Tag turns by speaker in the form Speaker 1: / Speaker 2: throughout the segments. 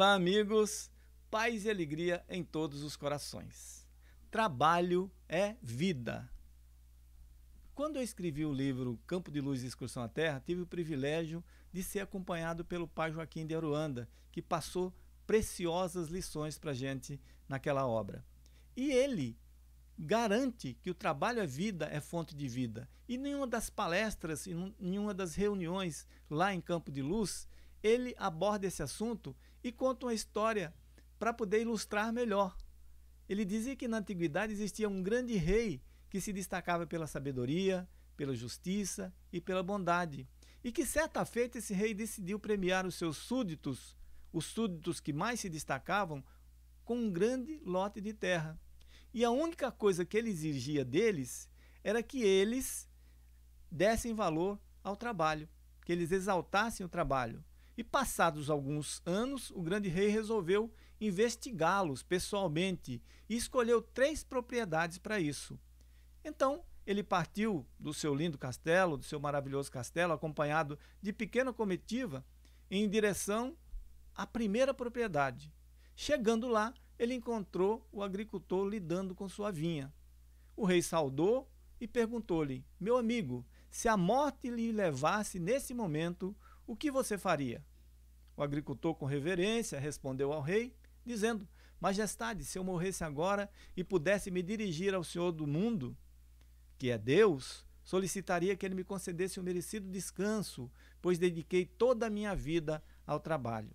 Speaker 1: Olá, amigos. Paz e alegria em todos os corações. Trabalho é vida. Quando eu escrevi o livro Campo de Luz e Excursão à Terra, tive o privilégio de ser acompanhado pelo pai Joaquim de Aruanda, que passou preciosas lições para a gente naquela obra. E ele garante que o trabalho é vida, é fonte de vida. E nenhuma das palestras nenhuma das reuniões lá em Campo de Luz ele aborda esse assunto e conta uma história para poder ilustrar melhor. Ele dizia que na antiguidade existia um grande rei que se destacava pela sabedoria, pela justiça e pela bondade, e que certa feita esse rei decidiu premiar os seus súditos, os súditos que mais se destacavam, com um grande lote de terra. E a única coisa que ele exigia deles era que eles dessem valor ao trabalho, que eles exaltassem o trabalho. E passados alguns anos, o grande rei resolveu investigá-los pessoalmente e escolheu três propriedades para isso. Então, ele partiu do seu lindo castelo, do seu maravilhoso castelo, acompanhado de pequena comitiva, em direção à primeira propriedade. Chegando lá, ele encontrou o agricultor lidando com sua vinha. O rei saudou e perguntou-lhe: Meu amigo, se a morte lhe levasse nesse momento, o que você faria? O agricultor, com reverência, respondeu ao rei, dizendo: Majestade, se eu morresse agora e pudesse me dirigir ao Senhor do mundo, que é Deus, solicitaria que ele me concedesse um merecido descanso, pois dediquei toda a minha vida ao trabalho.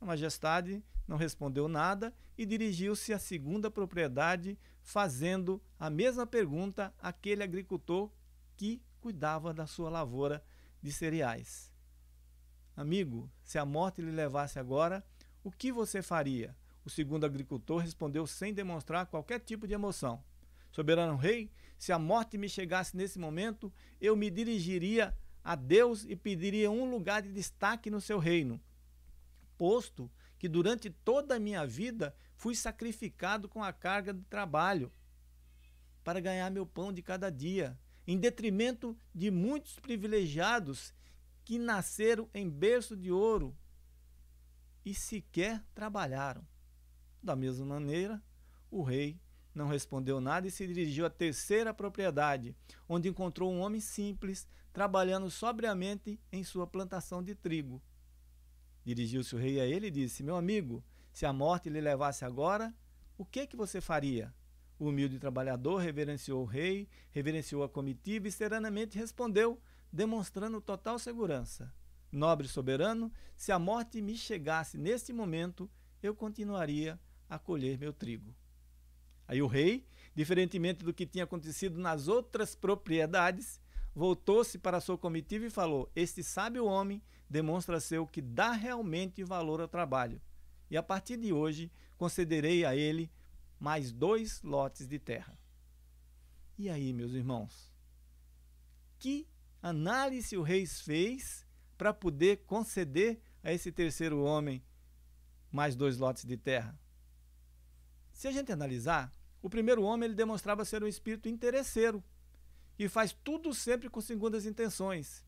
Speaker 1: A majestade não respondeu nada e dirigiu-se à segunda propriedade, fazendo a mesma pergunta àquele agricultor que cuidava da sua lavoura de cereais. Amigo, se a morte lhe levasse agora, o que você faria? O segundo agricultor respondeu sem demonstrar qualquer tipo de emoção. Soberano Rei, se a morte me chegasse nesse momento, eu me dirigiria a Deus e pediria um lugar de destaque no seu reino, posto que durante toda a minha vida fui sacrificado com a carga de trabalho para ganhar meu pão de cada dia, em detrimento de muitos privilegiados que nasceram em berço de ouro e sequer trabalharam. Da mesma maneira, o rei não respondeu nada e se dirigiu à terceira propriedade, onde encontrou um homem simples, trabalhando sobriamente em sua plantação de trigo. Dirigiu-se o rei a ele e disse: Meu amigo, se a morte lhe levasse agora, o que é que você faria? O humilde trabalhador reverenciou o rei, reverenciou a comitiva e serenamente respondeu: demonstrando total segurança. Nobre soberano, se a morte me chegasse neste momento, eu continuaria a colher meu trigo. Aí o rei, diferentemente do que tinha acontecido nas outras propriedades, voltou-se para a sua comitiva e falou: Este sábio homem demonstra ser o que dá realmente valor ao trabalho. E a partir de hoje concederei a ele mais dois lotes de terra. E aí, meus irmãos, que análise o rei fez para poder conceder a esse terceiro homem mais dois lotes de terra. Se a gente analisar, o primeiro homem ele demonstrava ser um espírito interesseiro, e faz tudo sempre com segundas intenções.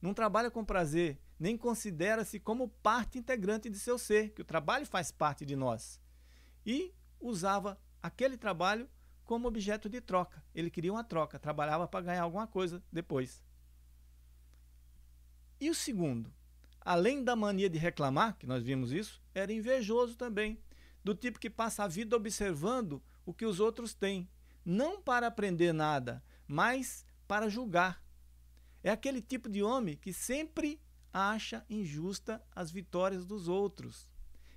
Speaker 1: Não trabalha com prazer, nem considera-se como parte integrante de seu ser, que o trabalho faz parte de nós. E usava aquele trabalho como objeto de troca. Ele queria uma troca, trabalhava para ganhar alguma coisa depois. E o segundo, além da mania de reclamar, que nós vimos isso, era invejoso também, do tipo que passa a vida observando o que os outros têm, não para aprender nada, mas para julgar. É aquele tipo de homem que sempre acha injusta as vitórias dos outros.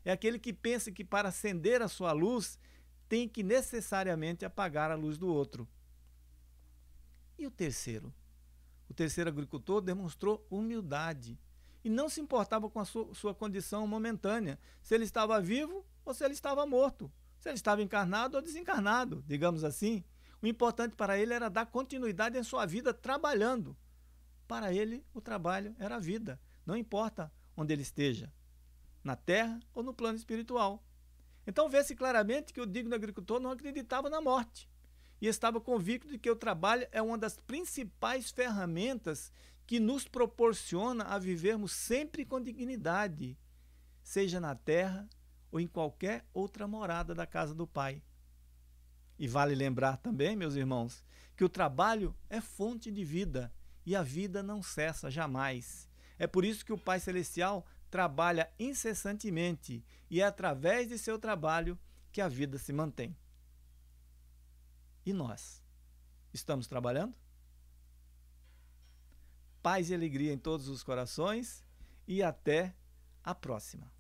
Speaker 1: É aquele que pensa que para acender a sua luz tem que necessariamente apagar a luz do outro. E o terceiro? O terceiro agricultor demonstrou humildade e não se importava com a sua, sua condição momentânea, se ele estava vivo ou se ele estava morto, se ele estava encarnado ou desencarnado, digamos assim. O importante para ele era dar continuidade em sua vida trabalhando. Para ele, o trabalho era a vida, não importa onde ele esteja, na terra ou no plano espiritual. Então vê-se claramente que o digno agricultor não acreditava na morte e estava convicto de que o trabalho é uma das principais ferramentas que nos proporciona a vivermos sempre com dignidade, seja na terra ou em qualquer outra morada da casa do Pai. E vale lembrar também, meus irmãos, que o trabalho é fonte de vida e a vida não cessa jamais. É por isso que o Pai Celestial trabalha incessantemente e é através de seu trabalho que a vida se mantém. E nós? Estamos trabalhando? Paz e alegria em todos os corações e até a próxima.